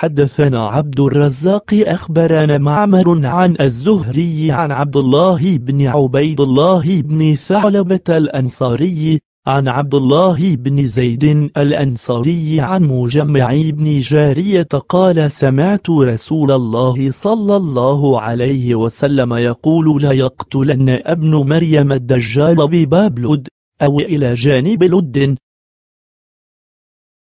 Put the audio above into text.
حدثنا عبد الرزاق أخبرنا معمر عن الزهري عن عبد الله بن عبيد الله بن ثعلبة الأنصاري عن عبد الله بن زيد الأنصاري عن مجمع بن جارية قال سمعت رسول الله صلى الله عليه وسلم يقول لا يقتلن ابن مريم الدجال ببابلد أو إلى جانب لد